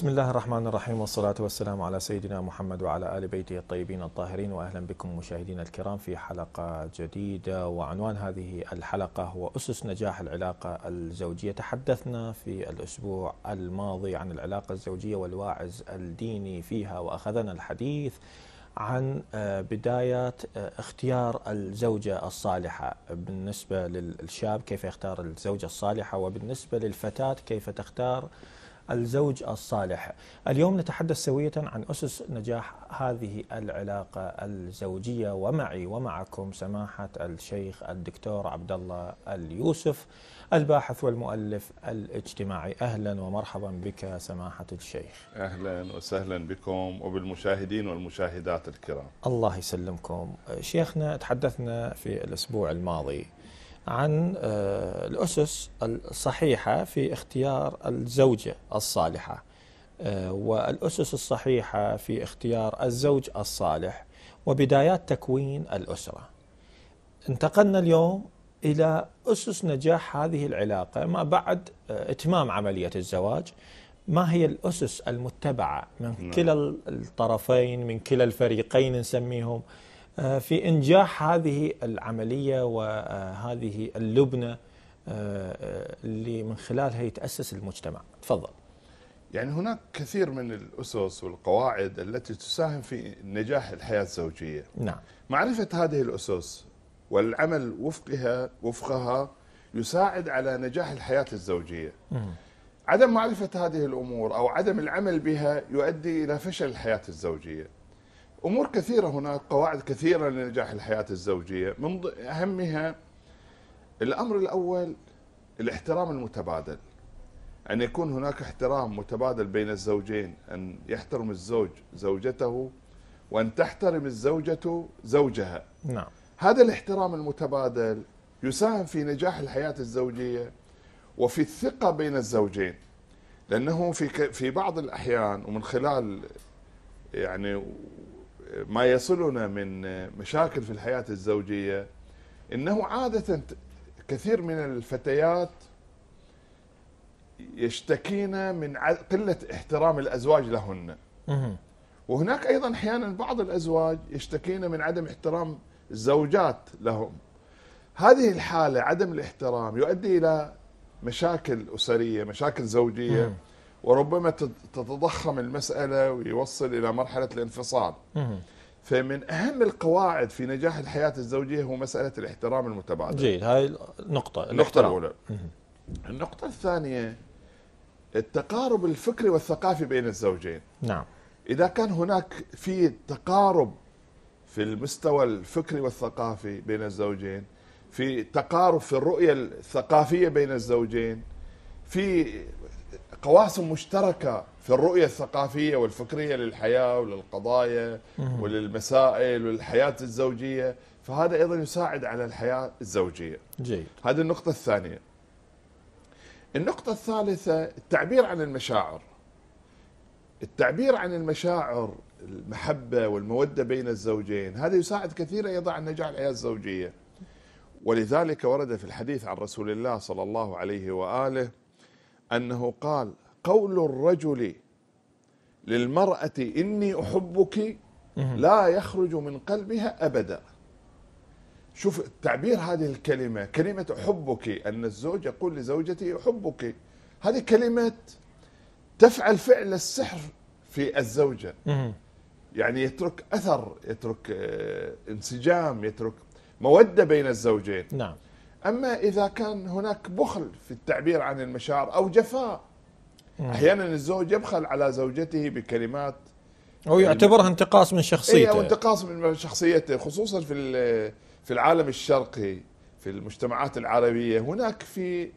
بسم الله الرحمن الرحيم والصلاة والسلام على سيدنا محمد وعلى آل بيته الطيبين الطاهرين وأهلا بكم مشاهدينا الكرام في حلقة جديدة وعنوان هذه الحلقة هو أسس نجاح العلاقة الزوجية تحدثنا في الأسبوع الماضي عن العلاقة الزوجية والواعز الديني فيها وأخذنا الحديث عن بداية اختيار الزوجة الصالحة بالنسبة للشاب كيف يختار الزوجة الصالحة وبالنسبة للفتاة كيف تختار الزوج الصالح اليوم نتحدث سوية عن أسس نجاح هذه العلاقة الزوجية ومعي ومعكم سماحة الشيخ الدكتور عبد الله اليوسف الباحث والمؤلف الاجتماعي أهلا ومرحبا بك سماحة الشيخ أهلا وسهلا بكم وبالمشاهدين والمشاهدات الكرام الله يسلمكم شيخنا تحدثنا في الأسبوع الماضي عن آه، الأسس الصحيحة في اختيار الزوجة الصالحة آه، والأسس الصحيحة في اختيار الزوج الصالح وبدايات تكوين الأسرة انتقلنا اليوم إلى أسس نجاح هذه العلاقة ما بعد آه، إتمام عملية الزواج ما هي الأسس المتبعة من نعم. كلا الطرفين من كلا الفريقين نسميهم آه، في إنجاح هذه العملية وهذه اللبنة آه، اللي من خلالها يتأسس المجتمع تفضل يعني هناك كثير من الأسس والقواعد التي تساهم في نجاح الحياة الزوجية نعم معرفة هذه الأسس والعمل وفقها وفقها يساعد على نجاح الحياة الزوجية مم. عدم معرفة هذه الأمور أو عدم العمل بها يؤدي إلى فشل الحياة الزوجية امور كثيره هناك قواعد كثيره لنجاح الحياه الزوجيه من اهمها الامر الاول الاحترام المتبادل ان يعني يكون هناك احترام متبادل بين الزوجين ان يحترم الزوج زوجته وان تحترم الزوجه زوجها نعم هذا الاحترام المتبادل يساهم في نجاح الحياه الزوجيه وفي الثقه بين الزوجين لانه في في بعض الاحيان ومن خلال يعني ما يصلنا من مشاكل في الحياة الزوجية انه عادة كثير من الفتيات يشتكين من قلة احترام الازواج لهن. وهناك ايضا احيانا بعض الازواج يشتكين من عدم احترام الزوجات لهم. هذه الحالة عدم الاحترام يؤدي الى مشاكل اسرية، مشاكل زوجية وربما تتضخم المسألة ويوصل إلى مرحلة الانفصال فمن أهم القواعد في نجاح الحياة الزوجية هو مسألة الاحترام المتبادل جيد هاي النقطة النقطة الأولى النقطة الثانية التقارب الفكري والثقافي بين الزوجين نعم إذا كان هناك في تقارب في المستوى الفكري والثقافي بين الزوجين في تقارب في الرؤية الثقافية بين الزوجين في قواسم مشتركه في الرؤيه الثقافيه والفكريه للحياه وللقضايا وللمسائل وللحياه الزوجيه فهذا ايضا يساعد على الحياه الزوجيه. جيد. هذه النقطه الثانيه. النقطه الثالثه التعبير عن المشاعر. التعبير عن المشاعر المحبه والموده بين الزوجين هذا يساعد كثيرا ايضا على نجاح الحياه الزوجيه. ولذلك ورد في الحديث عن رسول الله صلى الله عليه واله انه قال قول الرجل للمراه اني احبك لا يخرج من قلبها ابدا شوف تعبير هذه الكلمه كلمه احبك ان الزوج يقول لزوجته احبك هذه كلمه تفعل فعل السحر في الزوجه يعني يترك اثر يترك آه، انسجام يترك موده بين الزوجين نعم أما إذا كان هناك بخل في التعبير عن المشاعر أو جفاء أحيانا الزوج يبخل على زوجته بكلمات أو يعني يعتبرها انتقاص من إيه، شخصيته أو انتقاص من شخصيته خصوصا في في العالم الشرقي في المجتمعات العربية هناك في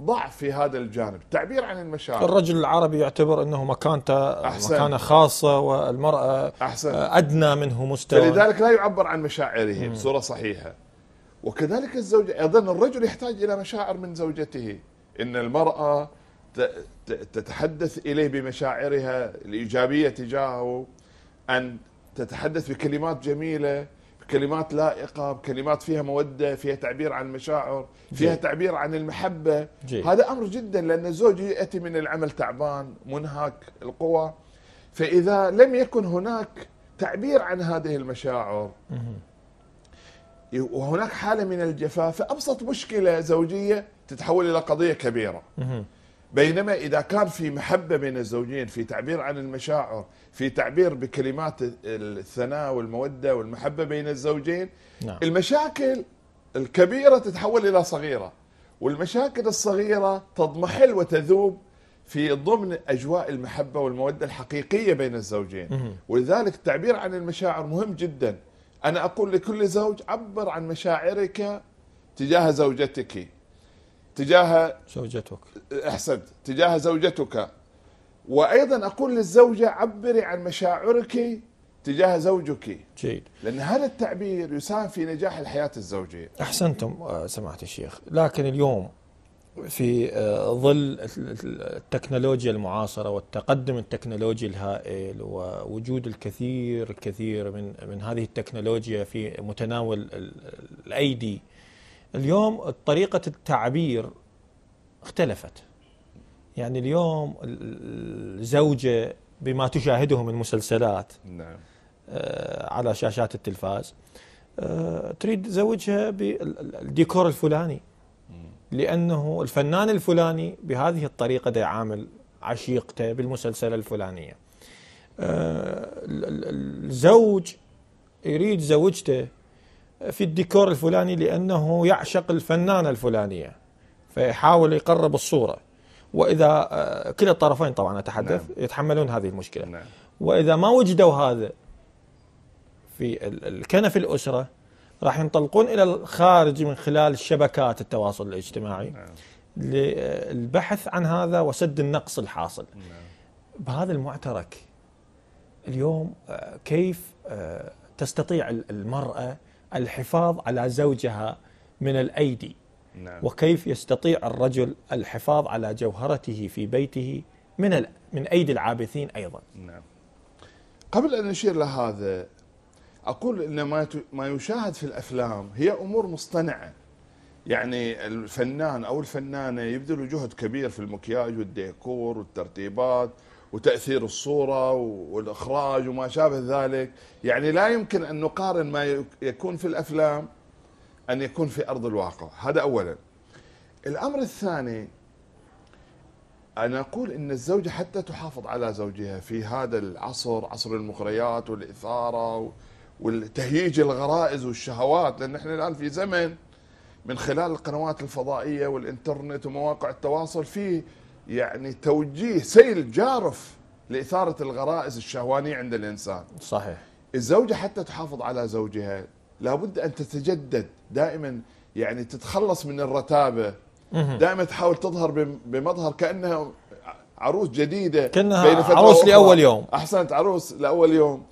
ضعف في هذا الجانب التعبير عن المشاعر الرجل العربي يعتبر أنه مكانته أحسن. مكانة خاصة والمرأة أحسن. أدنى منه مستوى فلذلك لا يعبر عن مشاعره بصورة صحيحة وكذلك الزوجة أيضا الرجل يحتاج إلى مشاعر من زوجته إن المرأة تتحدث إليه بمشاعرها الإيجابية تجاهه أن تتحدث بكلمات جميلة بكلمات لائقة بكلمات فيها مودة فيها تعبير عن المشاعر فيها جي. تعبير عن المحبة جي. هذا أمر جدا لأن الزوج يأتي من العمل تعبان منهك القوى فإذا لم يكن هناك تعبير عن هذه المشاعر وهناك حاله من الجفاف ابسط مشكله زوجيه تتحول الى قضيه كبيره بينما اذا كان في محبه بين الزوجين في تعبير عن المشاعر في تعبير بكلمات الثناء والموده والمحبه بين الزوجين نعم. المشاكل الكبيره تتحول الى صغيره والمشاكل الصغيره تضمحل وتذوب في ضمن اجواء المحبه والموده الحقيقيه بين الزوجين ولذلك التعبير عن المشاعر مهم جدا أنا أقول لكل زوج عبر عن مشاعرك تجاه زوجتك تجاه زوجتك أحسنت تجاه زوجتك وأيضا أقول للزوجة عبري عن مشاعرك تجاه زوجك جيد لأن هذا التعبير يساهم في نجاح الحياة الزوجية أحسنتم آه، سماحة الشيخ لكن اليوم في آه، ظل التكنولوجيا المعاصرة والتقدم التكنولوجي الهائل ووجود الكثير كثير من من هذه التكنولوجيا في متناول الأيدي اليوم طريقة التعبير اختلفت يعني اليوم الزوجة بما تشاهده من مسلسلات نعم. آه، على شاشات التلفاز آه، تريد زوجها بالديكور الفلاني لأنه الفنان الفلاني بهذه الطريقة دا يعامل عشيقته بالمسلسل الفلانية آه، الزوج يريد زوجته في الديكور الفلاني لأنه يعشق الفنانة الفلانية فيحاول يقرب الصورة وإذا آه، كلا الطرفين طبعا أتحدث نعم. يتحملون هذه المشكلة نعم. وإذا ما وجدوا هذا في الكنف الأسرة راح ينطلقون الى الخارج من خلال شبكات التواصل الاجتماعي نعم. للبحث عن هذا وسد النقص الحاصل نعم. بهذا المعترك اليوم آه، كيف آه، تستطيع المرأة الحفاظ على زوجها من الأيدي نعم. وكيف يستطيع الرجل الحفاظ على جوهرته في بيته من من أيدي العابثين أيضا نعم. قبل أن نشير لهذا اقول ان ما ما يشاهد في الافلام هي امور مصطنعه يعني الفنان او الفنانه يبذلوا جهد كبير في المكياج والديكور والترتيبات وتاثير الصوره والاخراج وما شابه ذلك يعني لا يمكن ان نقارن ما يكون في الافلام ان يكون في ارض الواقع هذا اولا الامر الثاني انا اقول ان الزوجه حتى تحافظ على زوجها في هذا العصر عصر المغريات والاثاره والتهييج الغرائز والشهوات لان احنا الان في زمن من خلال القنوات الفضائيه والانترنت ومواقع التواصل في يعني توجيه سيل جارف لاثاره الغرائز الشهوانيه عند الانسان. صحيح. الزوجه حتى تحافظ على زوجها لابد ان تتجدد دائما يعني تتخلص من الرتابه دائما تحاول تظهر بمظهر كانها عروس جديدة كأنها بين فترة عروس لأول يوم أحسنت عروس لأول يوم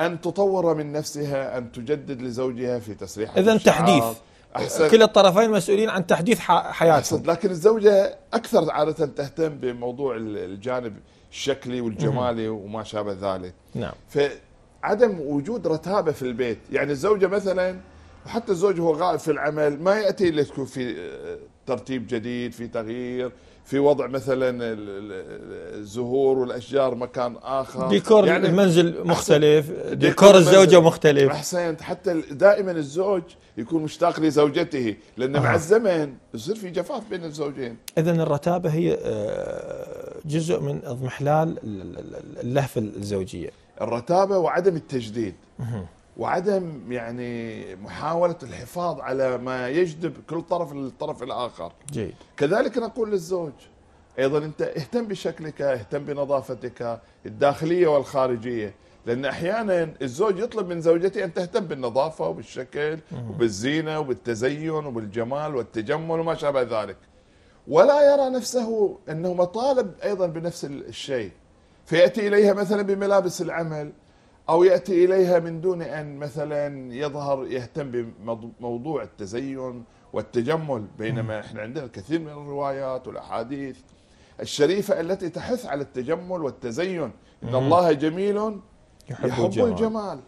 أن تطور من نفسها أن تجدد لزوجها في تسريح إذا تحديث أحسن. كلا الطرفين مسؤولين عن تحديث حياتهم أحسن. لكن الزوجة أكثر عادة تهتم بموضوع الجانب الشكلي والجمالي وما شابه ذلك نعم فعدم وجود رتابة في البيت يعني الزوجة مثلا وحتى الزوج هو غائب في العمل ما يأتي إلا تكون في آه، ترتيب جديد في تغيير في وضع مثلا الزهور والاشجار مكان اخر ديكور يعني المنزل مختلف ديكور, الزوجه مختلف احسنت حتى دائما الزوج يكون مشتاق لزوجته لان آه. مع الزمن يصير في جفاف بين الزوجين اذا الرتابه هي آه، جزء من اضمحلال اللهفه الزوجيه الرتابه وعدم التجديد وعدم يعني محاولة الحفاظ على ما يجذب كل طرف للطرف الآخر جيد. كذلك نقول للزوج أيضا أنت اهتم بشكلك اهتم بنظافتك الداخلية والخارجية لأن أحيانا الزوج يطلب من زوجته أن تهتم بالنظافة وبالشكل وبالزينة وبالتزين وبالجمال والتجمل وما شابه ذلك ولا يرى نفسه أنه مطالب أيضا بنفس الشيء فيأتي إليها مثلا بملابس العمل أو يأتي إليها من دون أن مثلا يظهر يهتم بموضوع التزين والتجمل بينما احنا عندنا الكثير من الروايات والأحاديث الشريفة التي تحث على التجمل والتزين إن الله جميل يحب, يحب الجمال, الجمال.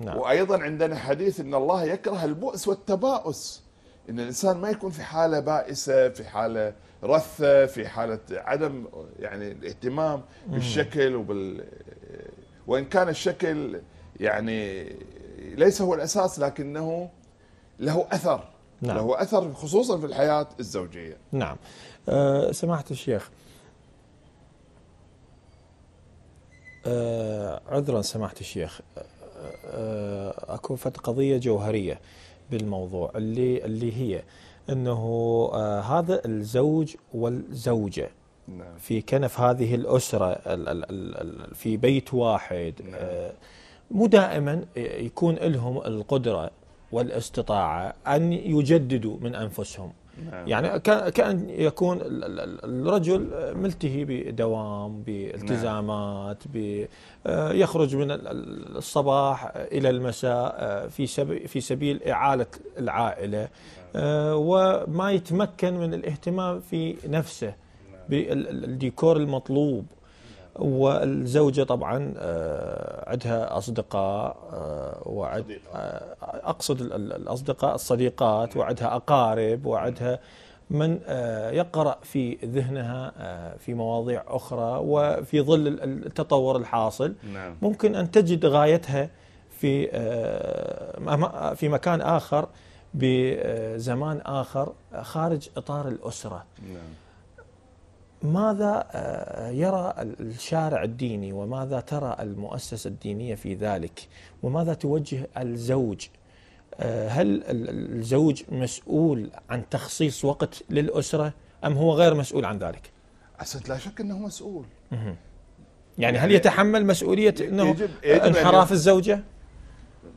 نعم. وأيضا عندنا حديث إن الله يكره البؤس والتباؤس إن الإنسان ما يكون في حالة بائسة في حالة رثة في حالة عدم يعني الاهتمام بالشكل وبال وإن كان الشكل يعني ليس هو الأساس لكنه له أثر نعم. له أثر خصوصا في الحياة الزوجية نعم أه سماحة الشيخ أه عذرا سماحة الشيخ أه, آه، أكو فت قضية جوهرية بالموضوع اللي اللي هي انه آه هذا الزوج والزوجه نعم. في كنف هذه الأسرة في بيت واحد نعم. آه، مو دائما يكون لهم القدرة والاستطاعة أن يجددوا من أنفسهم نعم. يعني كان يكون الرجل ملتهي بدوام بالتزامات آه، يخرج من الصباح الى المساء آه، في سبيل اعاله العائله وما يتمكن من الاهتمام في نفسه بالديكور المطلوب والزوجة طبعا آه، عندها أصدقاء آه، وعد آه، أقصد الأصدقاء الصديقات وعندها أقارب وعندها من يقرأ في ذهنها في مواضيع أخرى وفي ظل التطور الحاصل نعم. ممكن أن تجد غايتها في في مكان آخر بزمان آخر خارج إطار الأسرة نعم. ماذا آه، يرى الشارع الديني وماذا ترى المؤسسة الدينية في ذلك وماذا توجه الزوج آه، هل الزوج مسؤول عن تخصيص وقت للأسرة أم هو غير مسؤول عن ذلك أحسنت لا شك أنه مسؤول يعني, هل يعني يتحمل مسؤولية أنه انحراف الزوجة؟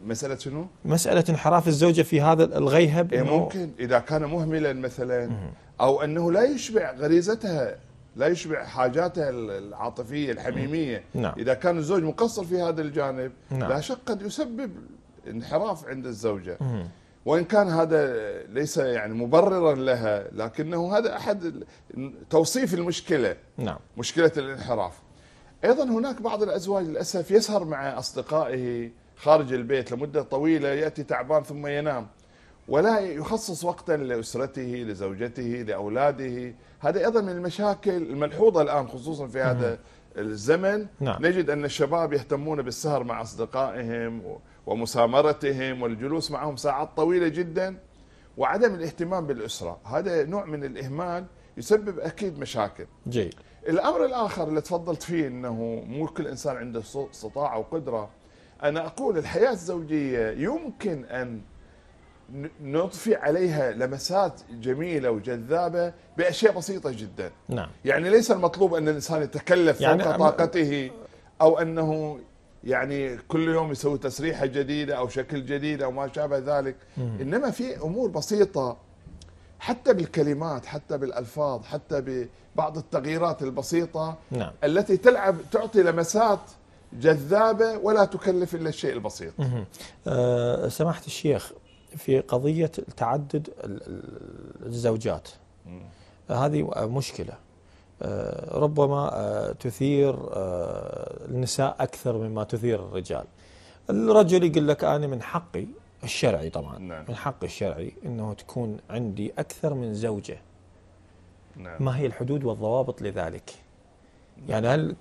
مسألة شنو؟ مسألة انحراف الزوجة في هذا الغيهب إيه ممكن إذا كان مهملا مثلا أو أنه لا يشبع غريزتها لا يشبع حاجاته العاطفيه الحميميه نعم. نعم. اذا كان الزوج مقصر في هذا الجانب نعم. لا شك قد يسبب انحراف عند الزوجه مم. وان كان هذا ليس يعني مبررا لها لكنه هذا احد توصيف المشكله نعم مشكله الانحراف ايضا هناك بعض الازواج للاسف يسهر مع اصدقائه خارج البيت لمده طويله ياتي تعبان ثم ينام ولا يخصص وقتا لاسرته لزوجته لاولاده هذا ايضا من المشاكل الملحوظه الان خصوصا في هذا الزمن نعم. نجد ان الشباب يهتمون بالسهر مع اصدقائهم ومسامرتهم والجلوس معهم ساعات طويله جدا وعدم الاهتمام بالاسره، هذا نوع من الاهمال يسبب اكيد مشاكل. جيد. الامر الاخر اللي تفضلت فيه انه مو كل انسان عنده استطاعه وقدره، انا اقول الحياه الزوجيه يمكن ان نضفي عليها لمسات جميله وجذابه باشياء بسيطه جدا. نعم. يعني ليس المطلوب ان الانسان يتكلف يعني فوق طاقته او انه يعني كل يوم يسوي تسريحه جديده او شكل جديد او ما شابه ذلك، مم. انما في امور بسيطه حتى بالكلمات، حتى بالالفاظ، حتى ببعض التغييرات البسيطه نعم. التي تلعب تعطي لمسات جذابه ولا تكلف الا الشيء البسيط. أه سماحه الشيخ في قضية تعدد الزوجات هذه مشكلة آه، ربما آه، تثير آه، النساء أكثر مما تثير الرجال الرجل يقول لك أنا من حقي الشرعي طبعا نعم. من حقي الشرعي أنه تكون عندي أكثر من زوجة نعم. ما هي الحدود والضوابط لذلك يعني هل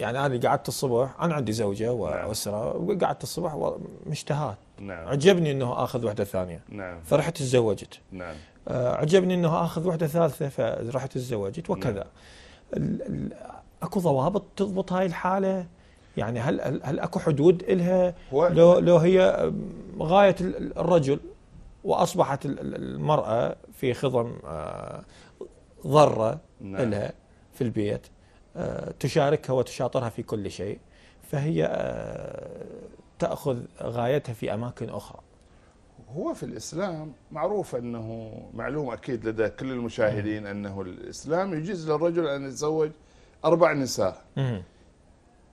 يعني انا قعدت الصبح انا عندي زوجه نعم. واسره وقعدت الصبح مشتهات نعم. عجبني أنه أخذ وحدة ثانية نعم. فرحت تزوجت نعم. آه، عجبني أنه أخذ وحدة ثالثة فرحت تزوجت وكذا نعم. أكو ضوابط تضبط هاي الحالة يعني هل هل اكو حدود الها لو لو هي غايه الرجل واصبحت المراه في خضم آه، ضره نعم. لها في البيت آه، تشاركها وتشاطرها في كل شيء فهي تأخذ غايتها في أماكن أخرى هو في الإسلام معروف أنه معلوم أكيد لدى كل المشاهدين أنه الإسلام يجيز للرجل أن يتزوج أربع نساء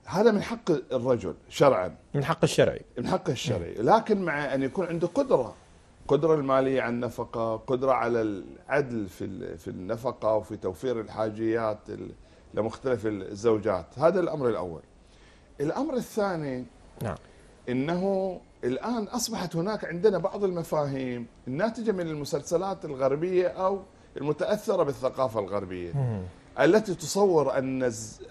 هذا من حق الرجل شرعا من حق الشرعي من حق الشرعي لكن مع أن يكون عنده قدرة قدرة المالية على النفقة قدرة على العدل في في النفقة وفي توفير الحاجيات لمختلف الزوجات هذا الأمر الأول الأمر الثاني نعم انه الان اصبحت هناك عندنا بعض المفاهيم الناتجه من المسلسلات الغربيه او المتاثره بالثقافه الغربيه التي تصور ان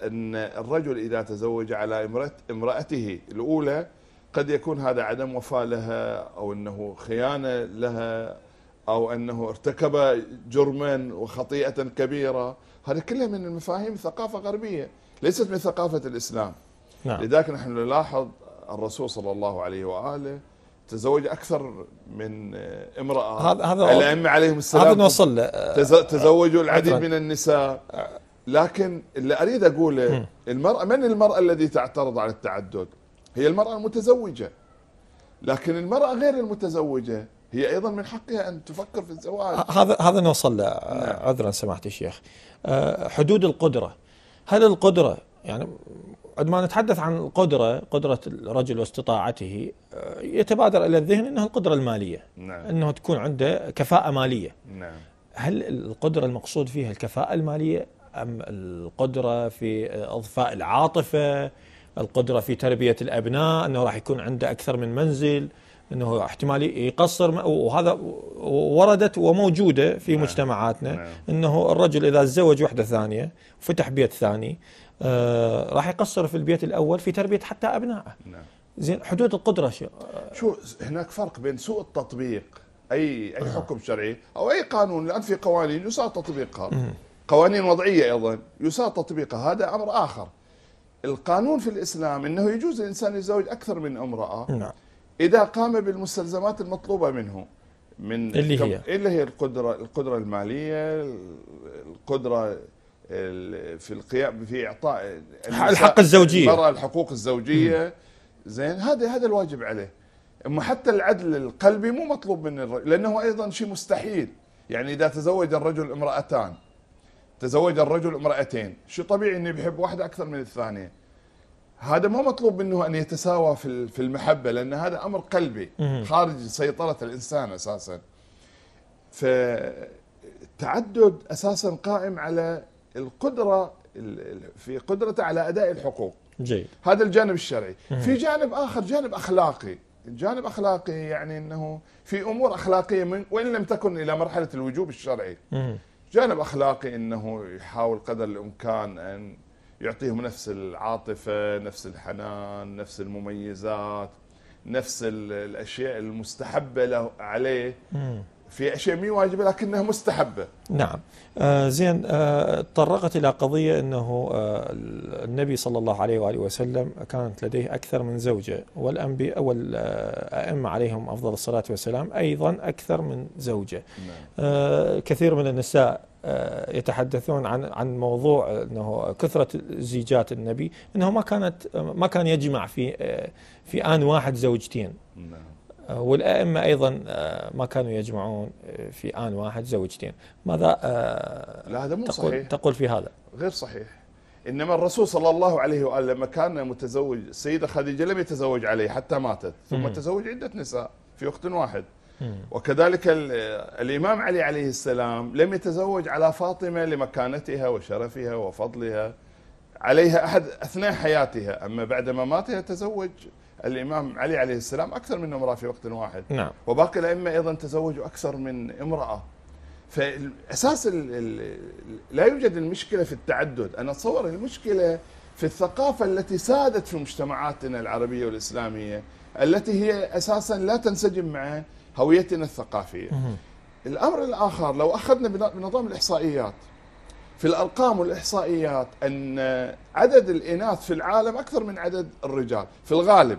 ان الرجل اذا تزوج على امراته الاولى قد يكون هذا عدم وفاء لها او انه خيانه لها او انه ارتكب جرما وخطيئه كبيره هذه كلها من المفاهيم ثقافه غربيه ليست من ثقافه الاسلام نعم. لذلك نحن نلاحظ الرسول صلى الله عليه واله تزوج اكثر من امراه هذا هذا الائمه عليهم السلام هذا نوصل له آه، تزوجوا العديد من النساء لكن اللي اريد اقوله المراه من المراه التي تعترض على التعدد؟ هي المراه المتزوجه لكن المراه غير المتزوجه هي ايضا من حقها ان تفكر في الزواج هذا هذا نوصل له آه، نعم. عذرا سماحه الشيخ آه، حدود القدره هل القدره يعني عندما نتحدث عن القدرة قدرة الرجل واستطاعته آه، يتبادر إلى الذهن أنها القدرة المالية نعم. أنه تكون عنده كفاءة مالية نعم. هل القدرة المقصود فيها الكفاءة المالية أم القدرة في إضفاء العاطفة القدرة في تربية الأبناء أنه راح يكون عنده أكثر من منزل انه احتمال يقصر وهذا وردت وموجوده في نعم. مجتمعاتنا نعم. انه الرجل اذا تزوج وحده ثانيه وفتح بيت ثاني آه راح يقصر في البيت الاول في تربيه حتى ابنائه نعم زين حدود القدره شيء شو هناك فرق بين سوء التطبيق اي اي آه. حكم شرعي او اي قانون الان في قوانين يساء تطبيقها قوانين وضعيه ايضا يساء تطبيقها هذا امر اخر القانون في الاسلام انه يجوز الانسان يتزوج اكثر من امراه نعم اذا قام بالمستلزمات المطلوبه منه من اللي هي اللي هي القدره القدره الماليه القدره في القيام في اعطاء الحق الزوجيه المراه الحقوق الزوجيه زين هذا هذا الواجب عليه اما حتى العدل القلبي مو مطلوب من الرجل لانه ايضا شيء مستحيل يعني اذا تزوج الرجل امراتان تزوج الرجل امراتين شيء طبيعي انه يحب واحده اكثر من الثانيه هذا ما مطلوب منه ان يتساوى في في المحبه لان هذا امر قلبي خارج سيطره الانسان اساسا التعدد اساسا قائم على القدره في قدرته على اداء الحقوق جيد هذا الجانب الشرعي في جانب اخر جانب اخلاقي الجانب اخلاقي يعني انه في امور اخلاقيه من وان لم تكن الى مرحله الوجوب الشرعي جانب اخلاقي انه يحاول قدر الامكان ان يعطيهم نفس العاطفه نفس الحنان نفس المميزات نفس الاشياء المستحبه له عليه في اشياء مي واجبه لكنها مستحبه. نعم. آه زين آه تطرقت الى قضيه انه آه النبي صلى الله عليه واله وسلم كانت لديه اكثر من زوجه والانبياء والائمه عليهم افضل الصلاه والسلام ايضا اكثر من زوجه. نعم. آه، كثير من النساء آه، يتحدثون عن عن موضوع انه كثره زيجات النبي انه ما كانت ما كان يجمع في آه، في ان واحد زوجتين. نعم. آه، والأئمة أيضا آه، ما كانوا يجمعون آه، في آن واحد زوجتين ماذا لا هذا مو تقول, صحيح تقول في هذا غير صحيح إنما الرسول صلى الله عليه وآله لما كان متزوج السيدة خديجة لم يتزوج عليه حتى ماتت ثم م. تزوج عدة نساء في وقت واحد وكذلك الإمام علي عليه السلام لم يتزوج على فاطمة لمكانتها وشرفها وفضلها عليها أحد أثناء حياتها أما بعد مماتها تزوج الامام علي عليه السلام اكثر من امراه في وقت واحد نعم وباقي الائمه ايضا تزوجوا اكثر من امراه فاساس لا يوجد المشكله في التعدد انا اتصور المشكله في الثقافه التي سادت في مجتمعاتنا العربيه والاسلاميه التي هي اساسا لا تنسجم مع هويتنا الثقافيه مه. الامر الاخر لو اخذنا بنظام الاحصائيات في الارقام والاحصائيات ان عدد الاناث في العالم اكثر من عدد الرجال في الغالب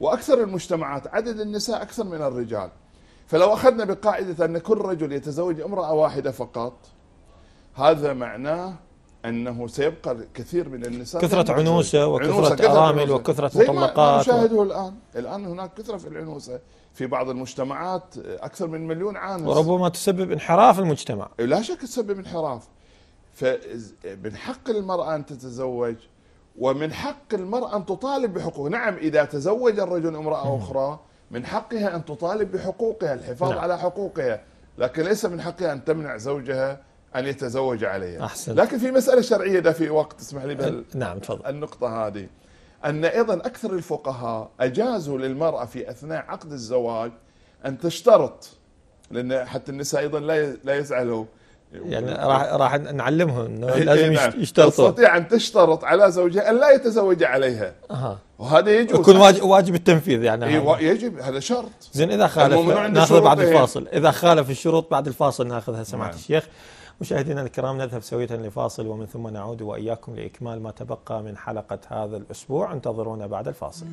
وأكثر المجتمعات عدد النساء أكثر من الرجال فلو أخذنا بقاعدة أن كل رجل يتزوج امرأة واحدة فقط هذا معناه انه سيبقى كثير من النساء كثره عنوسه وكثره ارامل وكثره مطلقات نشاهده و... الان، الان هناك كثره في العنوسه في بعض المجتمعات اكثر من مليون عانس وربما تسبب انحراف المجتمع لا شك تسبب انحراف فمن حق المراه ان تتزوج ومن حق المرأة أن تطالب بحقوقها نعم إذا تزوج الرجل امرأة أخرى من حقها أن تطالب بحقوقها الحفاظ نعم. على حقوقها لكن ليس من حقها أن تمنع زوجها أن يتزوج عليها أحسن. لكن في مسألة شرعية ده في وقت تسمح لي بهال... أه، نعم تفضل النقطة هذه أن أيضا أكثر الفقهاء أجازوا للمرأة في أثناء عقد الزواج أن تشترط لأن حتى النساء أيضا لا لا يزعلوا يعني راح راح نعلمهم انه إيه، لازم نعم. يشترطوا تستطيع ان تشترط على زوجها ان لا يتزوج عليها أه. وهذا يجوز يكون واجب التنفيذ يعني إيه يجب هذا شرط زين اذا خالف ناخذ بعد إيه. الفاصل اذا خالف الشروط بعد الفاصل ناخذها سماحه نعم. الشيخ مشاهدينا الكرام نذهب سوية لفاصل ومن ثم نعود واياكم لاكمال ما تبقى من حلقه هذا الاسبوع انتظرونا بعد الفاصل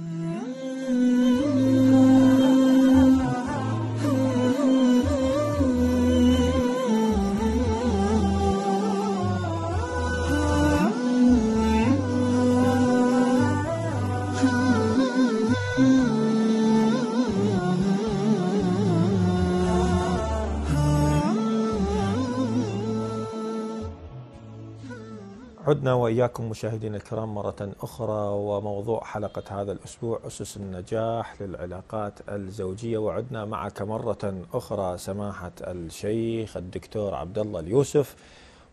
عدنا واياكم مشاهدينا الكرام مره اخرى وموضوع حلقه هذا الاسبوع اسس النجاح للعلاقات الزوجيه وعدنا معك مره اخرى سماحه الشيخ الدكتور عبد الله اليوسف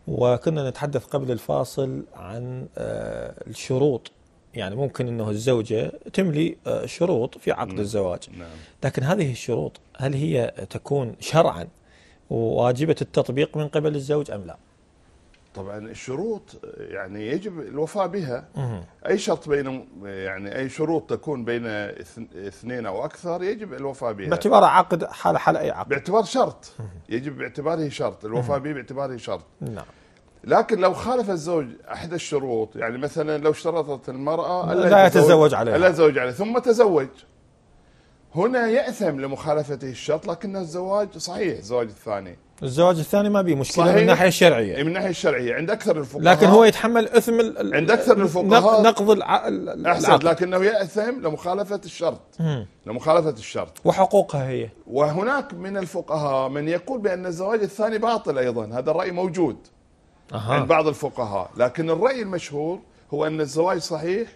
وكنا نتحدث قبل الفاصل عن آه، الشروط يعني ممكن انه الزوجه تملي آه، شروط في عقد نعم، الزواج نعم. لكن هذه الشروط هل هي تكون شرعا واجبه التطبيق من قبل الزوج ام لا؟ طبعا الشروط يعني يجب الوفاء بها اي شرط بين يعني اي شروط تكون بين اثنين او اكثر يجب الوفاء بها باعتبارها عقد حال حال اي عقد باعتبار شرط يجب باعتباره شرط الوفاء به باعتباره شرط نعم لكن لو خالف الزوج احد الشروط يعني مثلا لو اشترطت المراه الا لا يتزوج عليها الا يتزوج عليها ثم تزوج هنا يأثم لمخالفته الشرط لكنه الزواج صحيح الزواج الثاني الزواج الثاني ما به مشكله صحيح. من الناحيه الشرعيه من الناحيه الشرعيه عند اكثر الفقهاء لكن هو يتحمل اثم ال... عند اكثر الفقهاء نقض الع... العقد لكنه ياثم لمخالفه الشرط مم. لمخالفه الشرط وحقوقها هي وهناك من الفقهاء من يقول بان الزواج الثاني باطل ايضا هذا الراي موجود أها. عند بعض الفقهاء لكن الراي المشهور هو ان الزواج صحيح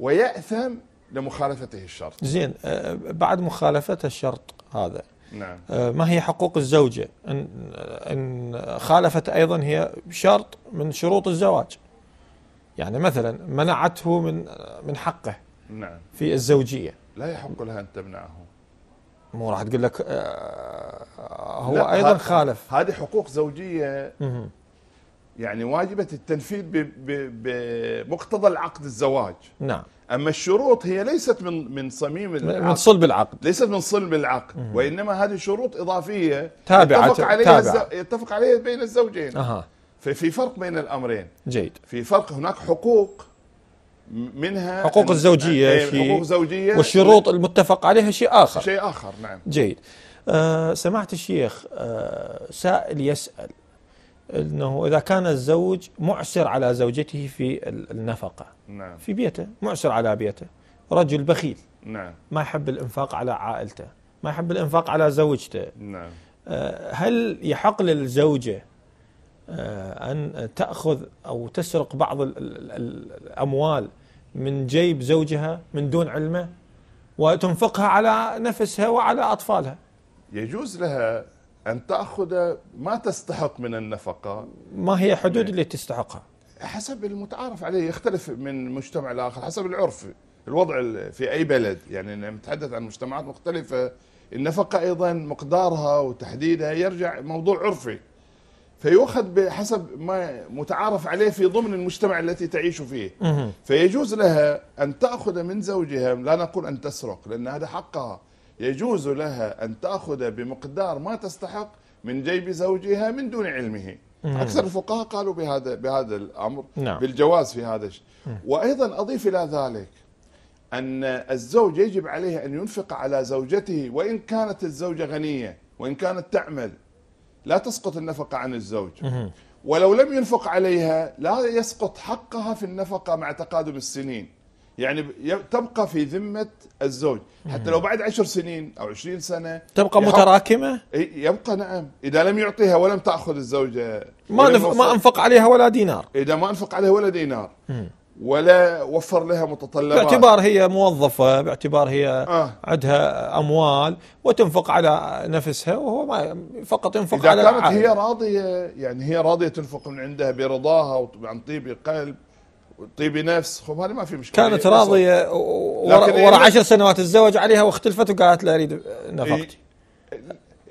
وياثم لمخالفته الشرط زين آه، بعد مخالفة الشرط هذا نعم. آه، ما هي حقوق الزوجة إن, إن خالفت أيضا هي شرط من شروط الزواج يعني مثلا منعته من من حقه نعم. في الزوجية لا يحق لها أن تمنعه مو راح تقول لك آه، هو أيضا خالف هذه حقوق زوجية يعني واجبة التنفيذ بمقتضى العقد الزواج نعم اما الشروط هي ليست من من صميم العقد من صلب العقد ليست من صلب العقد وانما هذه شروط اضافيه تابعه يتفق عليها تابعة. يتفق عليها بين الزوجين أها. ففي فرق بين الامرين جيد في فرق هناك حقوق منها حقوق الزوجيه إيه، شيء حقوق زوجيه والشروط المتفق عليها شيء اخر شيء اخر نعم جيد آه سمعت الشيخ آه سائل يسال انه اذا كان الزوج معسر على زوجته في النفقه نعم. في بيته معسر على بيته رجل بخيل نعم. ما يحب الانفاق على عائلته ما يحب الانفاق على زوجته نعم. آه، هل يحق للزوجه آه، ان تاخذ او تسرق بعض الاموال من جيب زوجها من دون علمه وتنفقها على نفسها وعلى اطفالها يجوز لها أن تأخذ ما تستحق من النفقة ما هي حدود إيه. اللي تستحقها حسب المتعارف عليه يختلف من مجتمع لآخر حسب العرف الوضع في أي بلد يعني نتحدث عن مجتمعات مختلفة النفقة أيضا مقدارها وتحديدها يرجع موضوع عرفي فيؤخذ بحسب ما متعارف عليه في ضمن المجتمع التي تعيش فيه فيجوز لها أن تأخذ من زوجها لا نقول أن تسرق لأن هذا حقها يجوز لها أن تأخذ بمقدار ما تستحق من جيب زوجها من دون علمه أكثر الفقهاء قالوا بهذا بهذا الأمر نعم. بالجواز في هذا الشيء وأيضا أضيف إلى ذلك أن الزوج يجب عليه أن ينفق على زوجته وإن كانت الزوجة غنية وإن كانت تعمل لا تسقط النفقة عن الزوج ولو لم ينفق عليها لا يسقط حقها في النفقة مع تقادم السنين يعني تبقى في ذمه الزوج حتى لو بعد عشر سنين او عشرين سنه تبقى متراكمه يبقى نعم اذا لم يعطيها ولم تاخذ الزوجه آه، ما ما انفق عليها ولا دينار اذا ما انفق عليها ولا دينار ولا وفر لها متطلبات باعتبار هي موظفة باعتبار هي آه. عندها أموال وتنفق على نفسها وهو ما فقط ينفق إذا على كانت العائلة. هي راضية يعني هي راضية تنفق من عندها برضاها وعن طيب قلب طيب نفس خب هذه ما في مشكله كانت يعني راضيه ورا يعني عشر سنوات تزوج عليها واختلفت وقالت لا اريد نفقتي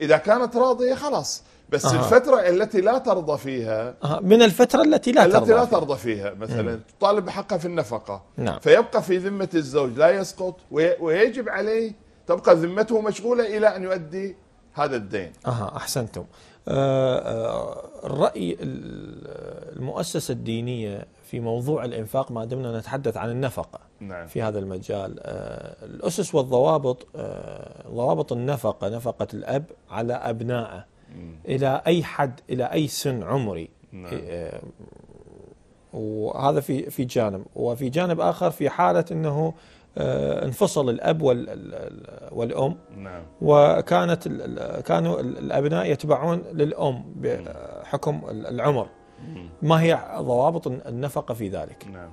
اذا كانت راضيه خلاص بس أه. الفترة التي لا ترضى فيها أه. من الفترة التي لا التي ترضى لا ترضى فيها مثلا تطالب بحقها في النفقة نعم. فيبقى في ذمة الزوج لا يسقط ويجب عليه تبقى ذمته مشغولة إلى أن يؤدي هذا الدين أها أحسنتم آه، آه، الرأي المؤسسة الدينية في موضوع الإنفاق ما دمنا نتحدث عن النفقة نعم. في هذا المجال آه، الأسس والضوابط آه، ضوابط النفقة نفقة الأب على أبنائه إلى أي حد إلى أي سن عمري نعم. إيه، آه، وهذا في في جانب وفي جانب آخر في حالة أنه انفصل الاب والام نعم. وكانت كانوا الابناء يتبعون للام بحكم العمر ما هي ضوابط النفقة في ذلك نعم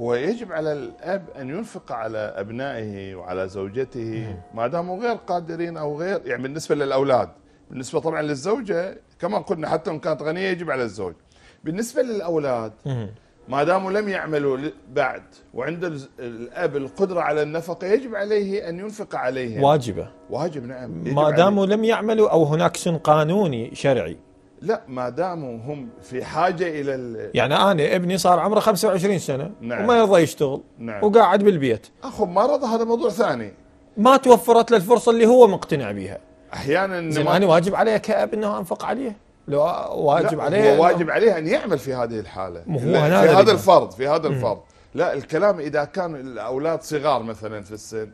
هو يجب على الأب أن ينفق على أبنائه وعلى زوجته ما داموا غير قادرين أو غير يعني بالنسبة للأولاد بالنسبة طبعا للزوجة كما قلنا حتى إن كانت غنية يجب على الزوج بالنسبة للأولاد ما داموا لم يعملوا بعد وعند الاب القدره على النفقه يجب عليه ان ينفق عليهم واجبه واجب نعم ما داموا لم يعملوا او هناك سن قانوني شرعي لا ما داموا هم في حاجه الى ال... يعني انا ابني صار عمره 25 سنه نعم. وما يرضى يشتغل نعم. وقاعد بالبيت اخو ما رضى هذا موضوع ثاني ما توفرت له الفرصه اللي هو مقتنع بها احيانا زين ما... انا واجب عليه كاب انه انفق عليه لو واجب عليه هو واجب عليه ان يعمل في هذه الحاله هو في هذا, هذا الفرض في هذا الفرض لا الكلام اذا كان الاولاد صغار مثلا في السن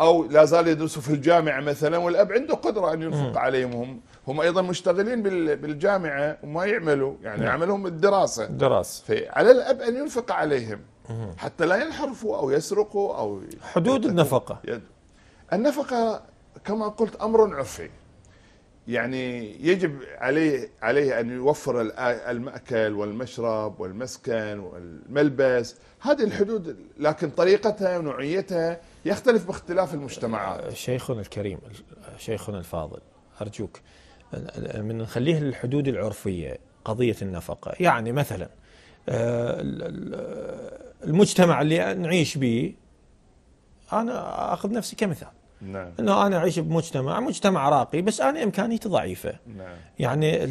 او لا زال يدرسوا في الجامعه مثلا والاب عنده قدره ان ينفق عليهم هم ايضا مشتغلين بالجامعه وما يعملوا يعني نعم. عملهم الدراسه دراسه فعلى الاب ان ينفق عليهم حتى لا ينحرفوا او يسرقوا او حدود النفقه النفقه كما قلت امر عرفي يعني يجب عليه عليه ان يوفر الماكل والمشرب والمسكن والملبس هذه الحدود لكن طريقتها ونوعيتها يختلف باختلاف المجتمعات شيخنا الكريم شيخنا الفاضل ارجوك من نخليه للحدود العرفية قضية النفقة يعني مثلا آه، المجتمع اللي نعيش به أنا أخذ نفسي كمثال نعم. انه انا اعيش بمجتمع مجتمع راقي بس انا امكانيتي ضعيفه نعم. يعني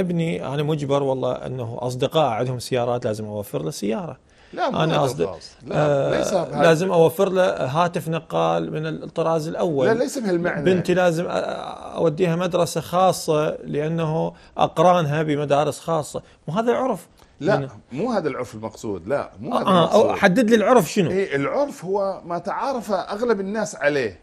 ابني انا مجبر والله انه اصدقاء عندهم سيارات لازم اوفر له سياره لا مو انا قصدي لا آه، ليس لازم اوفر له هاتف نقال من الطراز الاول لا ليس بهالمعنى بنتي لازم اوديها مدرسه خاصه لانه اقرانها بمدارس خاصه وهذا عرف لا مو هذا العرف المقصود لا مو هذا آه،, آه المقصود. حدد لي العرف شنو إيه العرف هو ما تعارف اغلب الناس عليه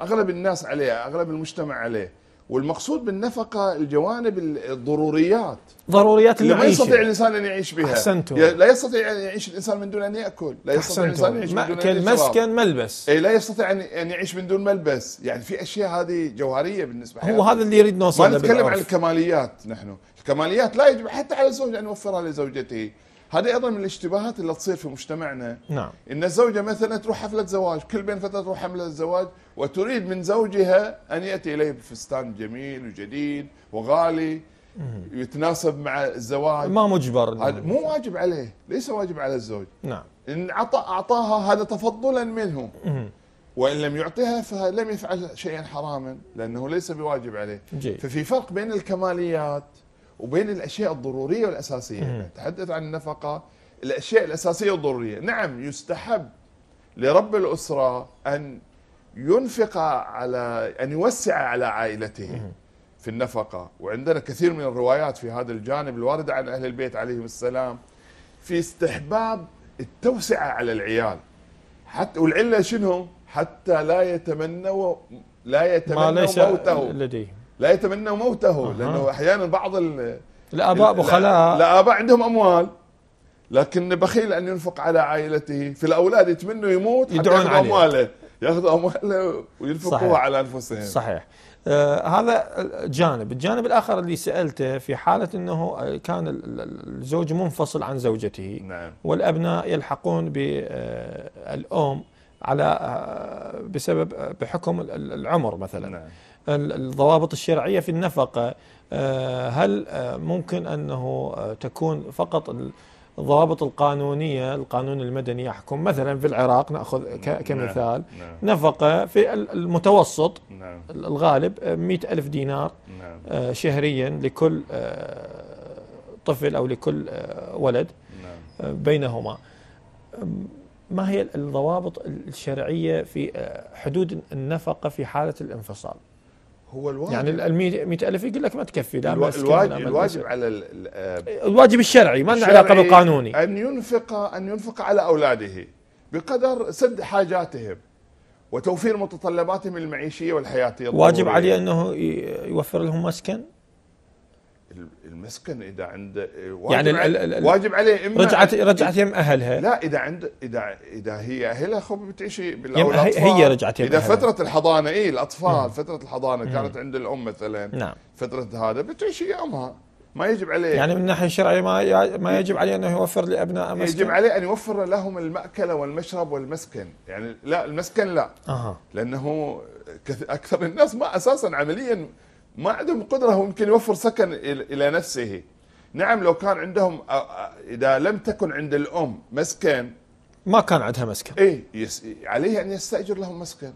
اغلب الناس عليه اغلب المجتمع عليه والمقصود بالنفقه الجوانب الضروريات ضروريات اللي ما يستطيع الانسان ان يعيش بها احسنتم لا يستطيع ان يعيش الانسان من دون ان ياكل لا يستطيع الانسان ان يعيش من دون مأكل مسكن ملبس اي لا يستطيع ان يعيش من دون ملبس يعني في اشياء هذه جوهريه بالنسبه هو هذا اللي يريد نوصل ما نتكلم بالعرف. عن الكماليات نحن الكماليات لا يجب حتى على الزوج ان يوفرها لزوجته هذه ايضا من الاشتباهات اللي تصير في مجتمعنا نعم ان الزوجه مثلا تروح حفله زواج كل بين فتره تروح حفله زواج وتريد من زوجها ان ياتي اليه بفستان جميل وجديد وغالي يتناسب مع الزواج ما مجبر هذا مو واجب عليه ليس واجب على الزوج نعم ان عطى اعطاها هذا تفضلا منه وان لم يعطها فلم يفعل شيئا حراما لانه ليس بواجب عليه جي. ففي فرق بين الكماليات وبين الاشياء الضروريه والاساسيه نتحدث عن النفقه الاشياء الاساسيه والضروريه نعم يستحب لرب الاسره ان ينفق على ان يوسع على عائلته في النفقه وعندنا كثير من الروايات في هذا الجانب الوارده عن اهل البيت عليهم السلام في استحباب التوسعه على العيال حتى والعله شنو حتى لا يتمنوا لا يتمنوا موته لديهم لا يتمنوا موته أه. لانه احيانا بعض ال... الاباء بخلاء الاباء عندهم اموال لكن بخيل ان ينفق على عائلته في الاولاد يتمنوا يموت يدعون عليه امواله ياخذوا امواله وينفقوها على انفسهم صحيح آه هذا جانب الجانب الاخر اللي سالته في حاله انه آه، كان الزوج منفصل عن زوجته نعم. والابناء يلحقون بالام آه، على آه، بسبب بحكم العمر مثلا نعم. الضوابط الشرعية في النفقة آه، هل آه، ممكن أنه آه، تكون فقط الضوابط القانونية القانون المدني يحكم مثلا في العراق نأخذ نعم، كمثال نعم. نفقة في المتوسط نعم. الغالب مئة ألف دينار نعم. شهريا لكل طفل أو لكل ولد نعم. بينهما ما هي الضوابط الشرعية في حدود النفقة في حالة الانفصال هو الواجب يعني ال الف يقول لك ما تكفي لا الواجب الواجب, الواجب على آه، الواجب الشرعي ما له علاقه بالقانوني ان ينفق ان ينفق على اولاده بقدر سد حاجاتهم وتوفير متطلباتهم المعيشيه والحياتيه واجب عليه انه يوفر لهم مسكن المسكن اذا عنده واجب يعني عليه واجب عليه اما رجعت رجعت يم اهلها لا اذا عند اذا اذا هي اهلها خب بتعيش بالاولاد هي رجعت يم اذا أهلها. فتره الحضانه اي الاطفال مم. فتره الحضانه مم. كانت عند الام مثلا نعم فتره هذا بتعيشي يمها ما يجب عليه يعني من الناحيه الشرعيه ما ما يجب عليه انه يوفر لابناء مسكن يجب عليه ان يوفر لهم الماكل والمشرب والمسكن يعني لا المسكن لا أه. لانه اكثر الناس ما اساسا عمليا ما عندهم قدرة هو يمكن يوفر سكن إلى نفسه نعم لو كان عندهم إذا لم تكن عند الأم مسكن ما كان عندها مسكن إيه يس... عليه أن يستأجر لهم مسكن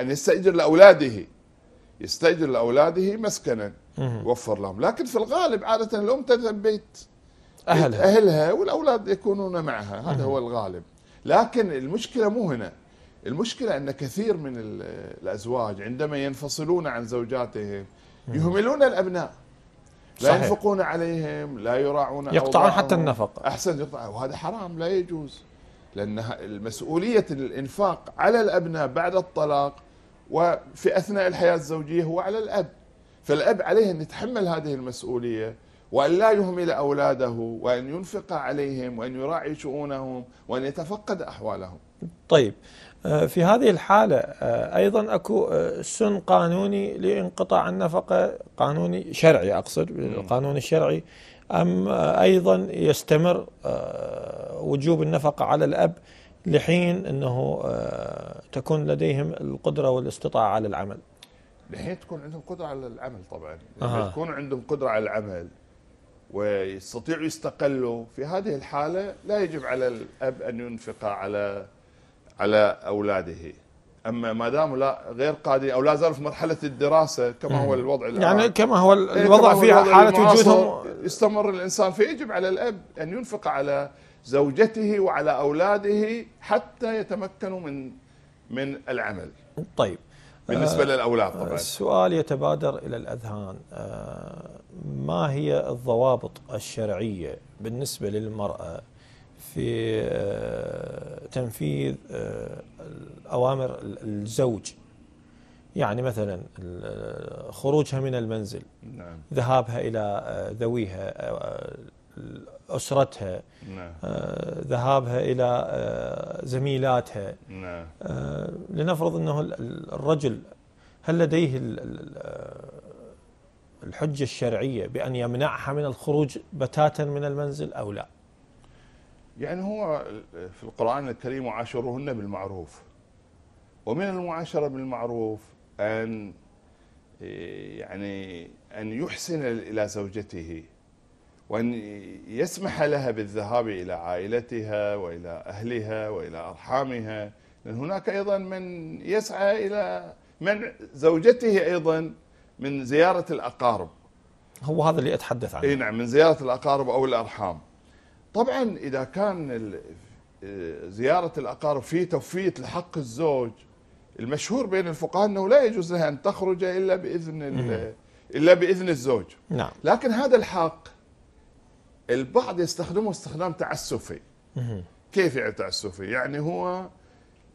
أن يستأجر لأولاده يستأجر لأولاده مسكنا يوفر لهم لكن في الغالب عادة الأم تذهب بيت أهلها أهلها والأولاد يكونون معها هذا هو الغالب لكن المشكلة مو هنا المشكلة أن كثير من الأزواج عندما ينفصلون عن زوجاتهم يهملون الابناء لا صحيح. ينفقون عليهم لا يراعون يقطعون حتى النفقه احسن يقطع وهذا حرام لا يجوز لان مسؤوليه الانفاق على الابناء بعد الطلاق وفي اثناء الحياه الزوجيه هو على الاب فالاب عليه ان يتحمل هذه المسؤوليه وان لا يهمل اولاده وان ينفق عليهم وان يراعي شؤونهم وان يتفقد احوالهم. طيب آه، في هذه الحالة آه، أيضا أكو آه، سن قانوني لانقطاع النفقة قانوني شرعي أقصد القانون الشرعي أم أيضا يستمر وجوب النفقة على الأب لحين أنه تكون لديهم القدرة والاستطاعة على العمل لحين تكون عندهم قدرة على العمل طبعا لما يعني أه. تكون عندهم قدرة على العمل ويستطيعوا يستقلوا في هذه الحالة لا يجب على الأب أن ينفق على على أولاده اما ما دام لا غير قادرين او لا زالوا في مرحله الدراسه كما هو الوضع الآن يعني كما هو إيه، الوضع في حاله وجودهم يستمر الانسان فيجب على الاب ان ينفق على زوجته وعلى اولاده حتى يتمكنوا من من العمل. طيب بالنسبه آه للاولاد طبعا. السؤال يتبادر الى الاذهان آه ما هي الضوابط الشرعيه بالنسبه للمراه في آه، تنفيذ آه، أوامر الزوج يعني مثلا آه، خروجها من المنزل نعم. ذهابها إلى ذويها أسرتها نعم. ذهابها إلى زميلاتها نعم. لنفرض أنه الرجل هل لديه الحجة الشرعية بأن يمنعها من الخروج بتاتا من المنزل أو لا يعني هو في القرآن الكريم وعاشرهن بالمعروف ومن المعاشرة بالمعروف أن يعني أن يحسن إلى زوجته وأن يسمح لها بالذهاب إلى عائلتها وإلى أهلها وإلى أرحامها لأن هناك أيضا من يسعى إلى منع زوجته أيضا من زيارة الأقارب هو هذا اللي أتحدث عنه نعم من زيارة الأقارب أو الأرحام طبعا اذا كان آه، زياره الاقارب في توفيت لحق الزوج المشهور بين الفقهاء انه لا يجوز لها ان تخرج الا باذن الا باذن الزوج نعم لكن هذا الحق البعض يستخدمه استخدام تعسفي كيف يعني تعسفي؟ يعني هو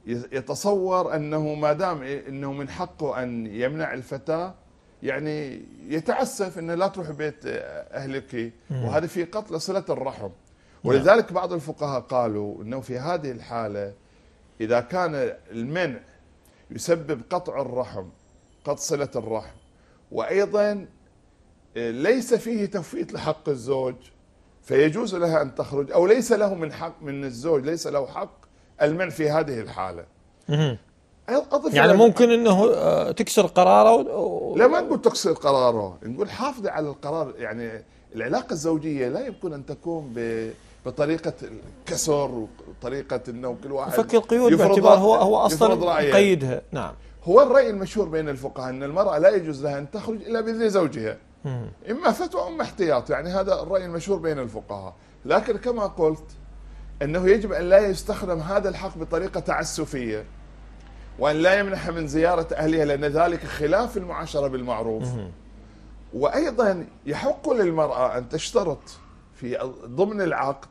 يتصور انه ما دام انه من حقه ان يمنع الفتاه يعني يتعسف انه لا تروح بيت اهلك وهذا في قتل صله الرحم نعم. ولذلك بعض الفقهاء قالوا انه في هذه الحاله اذا كان المنع يسبب قطع الرحم قطع صله الرحم وايضا ليس فيه تفويت لحق الزوج فيجوز لها ان تخرج او ليس له من حق من الزوج ليس له حق المنع في هذه الحاله. أضف يعني ممكن انه آه، تكسر قراره و... لا ما نقول تكسر قراره، نقول حافظي على القرار يعني العلاقه الزوجيه لا يمكن ان تكون ب بطريقه الكسر وطريقه انه كل واحد فك القيود باعتبار هو هو اصلا قيدها نعم هو الراي المشهور بين الفقهاء ان المراه لا يجوز لها ان تخرج الا باذن زوجها اما فتوى اما احتياط يعني هذا الراي المشهور بين الفقهاء لكن كما قلت انه يجب ان لا يستخدم هذا الحق بطريقه تعسفيه وان لا يمنح من زياره اهلها لان ذلك خلاف المعاشره بالمعروف وايضا يحق للمراه ان تشترط في ضمن العقد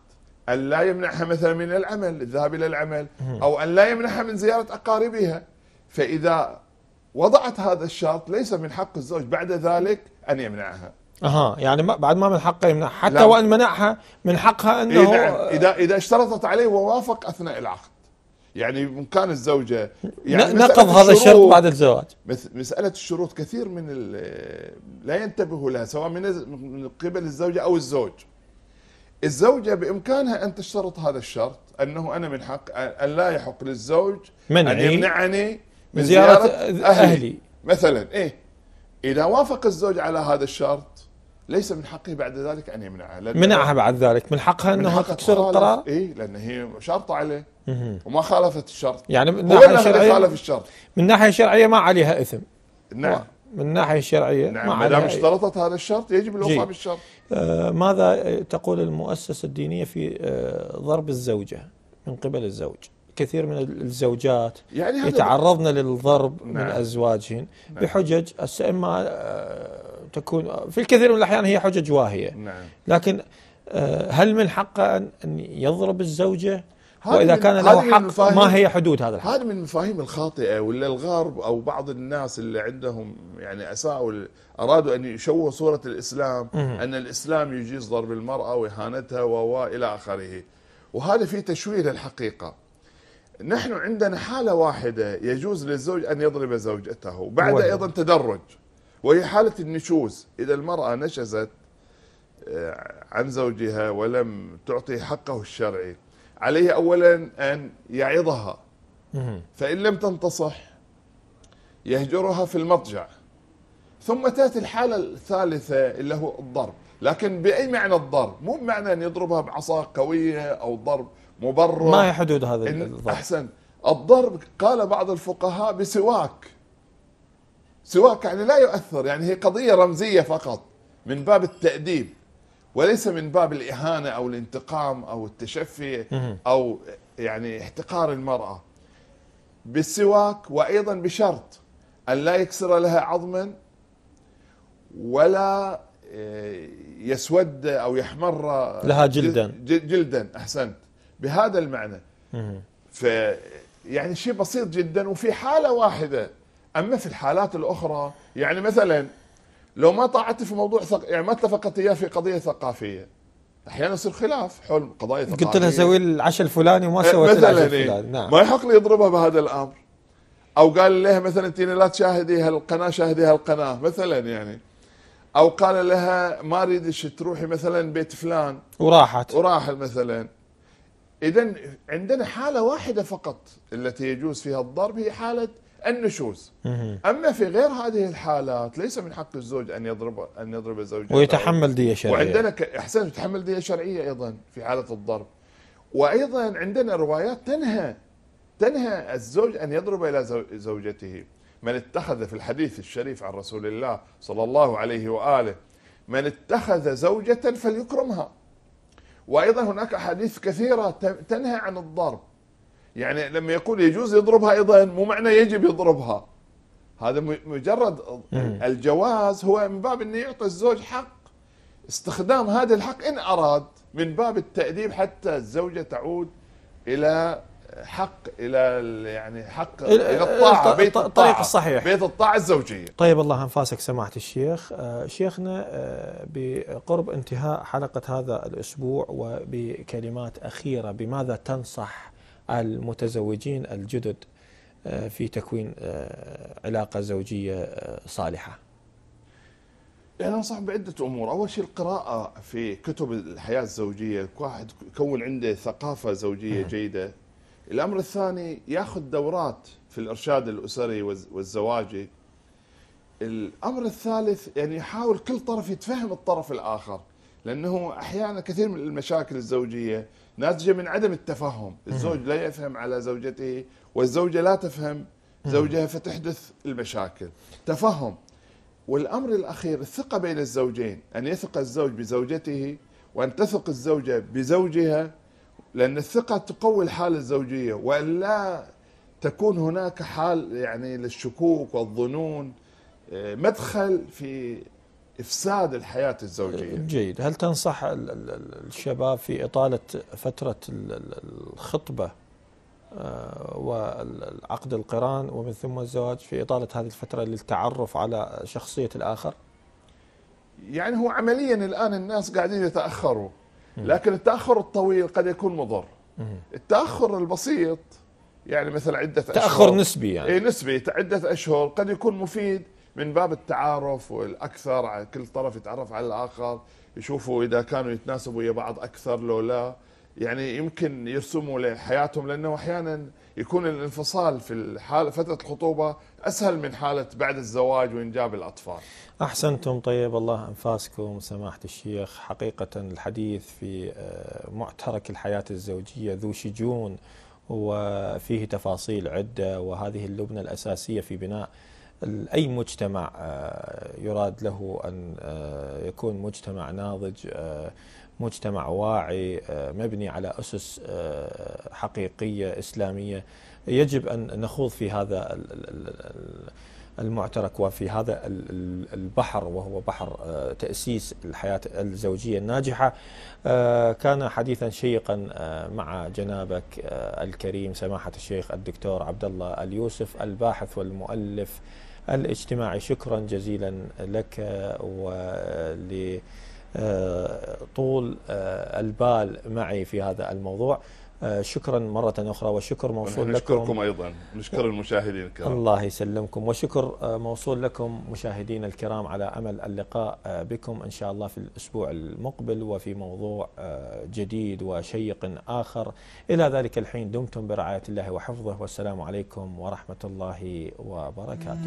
أن لا يمنعها مثلا من العمل الذهاب إلى العمل أو أن لا يمنعها من زيارة أقاربها فإذا وضعت هذا الشرط ليس من حق الزوج بعد ذلك أن يمنعها اها يعني بعد ما من حقه يمنعها حتى لا. وان منعها من حقها انه إيه نعم. اذا اذا اشترطت عليه ووافق اثناء العقد يعني بامكان الزوجه يعني نقض هذا الشرط بعد الزواج مساله الشروط كثير من لا ينتبه لها سواء من قبل الزوجه او الزوج الزوجة بإمكانها أن تشترط هذا الشرط أنه أنا من حق أن لا يحق للزوج منعي أن يمنعني من زيارة, زيارة أهلي, أهلي مثلا إيه إذا وافق الزوج على هذا الشرط ليس من حقه بعد ذلك أن يمنعها منعها بعد ذلك من حقها أنها تكسر القرار إيه لأن هي شرطة عليه وما خالفت الشرط يعني من ناحية شرعية خالف الشرط من ناحية شرعية ما عليها إثم نعم من الناحية الشرعية نعم ما دام اشترطت هذا الشرط يجب الوفاء بالشرط آه، ماذا تقول المؤسسة الدينية في آه، ضرب الزوجة من قبل الزوج كثير من الزوجات يعني يتعرضن للضرب نعم. من أزواجهن نعم. بحجج إما آه، تكون في الكثير من الأحيان هي حجج واهية نعم. لكن هل من حقه أن يضرب الزوجة واذا كان له حق ما هي حدود هذا الحق هذه من المفاهيم الخاطئه ولا الغرب او بعض الناس اللي عندهم يعني اساءوا ارادوا ان يشوهوا صوره الاسلام ان الاسلام يجيز ضرب المراه واهانتها والى اخره وهذا في تشويه للحقيقه نحن عندنا حاله واحده يجوز للزوج ان يضرب زوجته بعد ايضا تدرج وهي حاله النشوز اذا المراه نشزت آه، عن زوجها ولم تعطي حقه الشرعي عليه أولا أن يعظها فإن لم تنتصح يهجرها في المضجع ثم تأتي الحالة الثالثة اللي هو الضرب لكن بأي معنى الضرب مو بمعنى أن يضربها بعصا قوية أو ضرب مبرر ما هي حدود هذا الضرب أحسن الضرب قال بعض الفقهاء بسواك سواك يعني لا يؤثر يعني هي قضية رمزية فقط من باب التأديب وليس من باب الإهانة أو الانتقام أو التشفي أو يعني احتقار المرأة بالسواك وأيضا بشرط أن لا يكسر لها عظما ولا آه، يسود أو يحمر لها جلدا جلدا أحسنت بهذا المعنى ف يعني شيء بسيط جدا وفي حالة واحدة أما في الحالات الأخرى يعني مثلا لو ما طاعت في موضوع ثق... يعني ما اتفقت اياه في قضيه ثقافيه احيانا يصير خلاف حول قضايا ثقافيه قلت لها سوي العشاء الفلاني وما سويت العشاء إيه. الفلاني نعم. ما يحق لي يضربها بهذا الامر او قال لها مثلا انت لا تشاهدي هالقناه شاهدي هالقناه مثلا يعني او قال لها ما اريدش تروحي مثلا بيت فلان وراحت وراحت مثلا اذا عندنا حاله واحده فقط التي يجوز فيها الضرب هي حاله النشوز اما في غير هذه الحالات ليس من حق الزوج ان يضرب ان يضرب زوجته ويتحمل دية شرعية وعندنا احسن يتحمل دية شرعية ايضا في حالة الضرب وايضا عندنا روايات تنهى تنهى الزوج ان يضرب الى زوجته من اتخذ في الحديث الشريف عن رسول الله صلى الله عليه واله من اتخذ زوجة فليكرمها وايضا هناك احاديث كثيرة تنهى عن الضرب يعني لما يقول يجوز يضربها ايضا مو معنى يجب يضربها هذا مجرد الجواز هو من باب انه يعطي الزوج حق استخدام هذا الحق ان اراد من باب التاديب حتى الزوجه تعود الى حق الى يعني حق الى الطاعه بيت الطريق الصحيح بيت الطاعه الزوجيه. طيب الله انفاسك سماحه الشيخ، آه، شيخنا آه، بقرب انتهاء حلقه هذا الاسبوع وبكلمات اخيره بماذا تنصح المتزوجين الجدد آه، في تكوين آه، علاقة زوجية آه، صالحة يعني أنصح بعدة أمور أول شيء القراءة في كتب الحياة الزوجية واحد يكون عنده ثقافة زوجية جيدة الأمر الثاني يأخذ دورات في الإرشاد الأسري والزواجي الأمر الثالث يعني يحاول كل طرف يتفهم الطرف الآخر لأنه أحيانا كثير من المشاكل الزوجية ناتجه من عدم التفهم، الزوج لا يفهم على زوجته والزوجه لا تفهم زوجها فتحدث المشاكل، تفهم والامر الاخير الثقه بين الزوجين، ان يثق الزوج بزوجته وان تثق الزوجه بزوجها لان الثقه تقوي الحاله الزوجيه والا تكون هناك حال يعني للشكوك والظنون آه، مدخل في إفساد الحياة الزوجية إيه، جيد هل تنصح الشباب في إطالة فترة الخطبة آه، والعقد القران ومن ثم الزواج في إطالة هذه الفترة للتعرف على شخصية الآخر يعني هو عمليا الآن الناس قاعدين يتأخروا لكن التأخر الطويل قد يكون مضر التأخر البسيط يعني مثلا عدة أشهر تأخر نسبي يعني اي نسبي عدة أشهر قد يكون مفيد من باب التعارف والاكثر كل طرف يتعرف على الاخر يشوفوا اذا كانوا يتناسبوا ويا بعض اكثر لو لا يعني يمكن يرسموا لحياتهم لانه احيانا يكون الانفصال في الحالة فتره الخطوبه اسهل من حاله بعد الزواج وانجاب الاطفال. احسنتم طيب الله انفاسكم سماحه الشيخ حقيقه الحديث في آه، معترك الحياه الزوجيه ذو شجون وفيه تفاصيل عده وهذه اللبنه الاساسيه في بناء أي مجتمع آه، يراد له أن آه، يكون مجتمع ناضج آه، مجتمع واعي مبني على أسس حقيقية إسلامية يجب أن نخوض في هذا المعترك وفي هذا البحر وهو بحر تأسيس الحياة الزوجية الناجحة كان حديثا شيقا مع جنابك الكريم سماحة الشيخ الدكتور عبد الله اليوسف الباحث والمؤلف الاجتماعي شكرا جزيلا لك ول طول آه، البال معي في هذا الموضوع آه، شكرا مرة أخرى وشكر موصول نشكركم لكم نشكركم أيضا نشكر المشاهدين الكرام الله يسلمكم وشكر آه، موصول لكم مشاهدين الكرام على أمل اللقاء آه، بكم إن شاء الله في الأسبوع المقبل وفي موضوع جديد وشيق آخر إلى ذلك الحين دمتم برعاية الله وحفظه والسلام عليكم ورحمة الله وبركاته